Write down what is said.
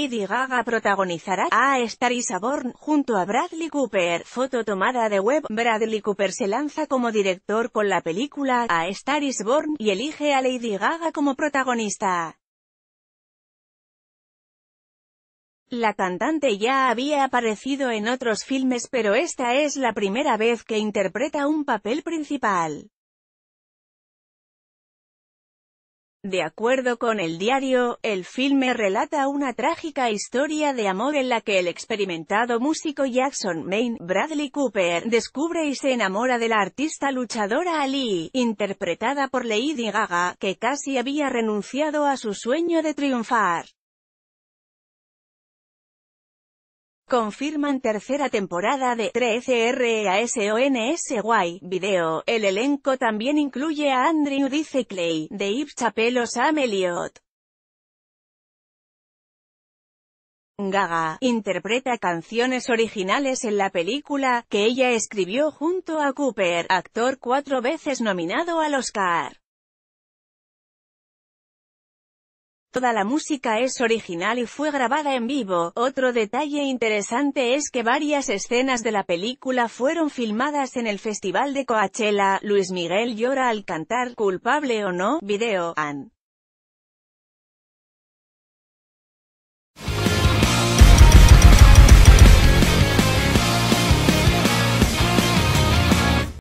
Lady Gaga protagonizará a Star is Born junto a Bradley Cooper. Foto tomada de web. Bradley Cooper se lanza como director con la película A Star is Born y elige a Lady Gaga como protagonista. La cantante ya había aparecido en otros filmes pero esta es la primera vez que interpreta un papel principal. De acuerdo con el diario, el filme relata una trágica historia de amor en la que el experimentado músico Jackson Maine, Bradley Cooper, descubre y se enamora de la artista luchadora Ali, interpretada por Lady Gaga, que casi había renunciado a su sueño de triunfar. Confirman tercera temporada de 13RASONSY e Video. El elenco también incluye a Andrew Dice Clay, de Chappelle o Sam Elliott. Gaga interpreta canciones originales en la película, que ella escribió junto a Cooper, actor cuatro veces nominado al Oscar. Toda la música es original y fue grabada en vivo. Otro detalle interesante es que varias escenas de la película fueron filmadas en el Festival de Coachella. Luis Miguel llora al cantar, culpable o no, video, an.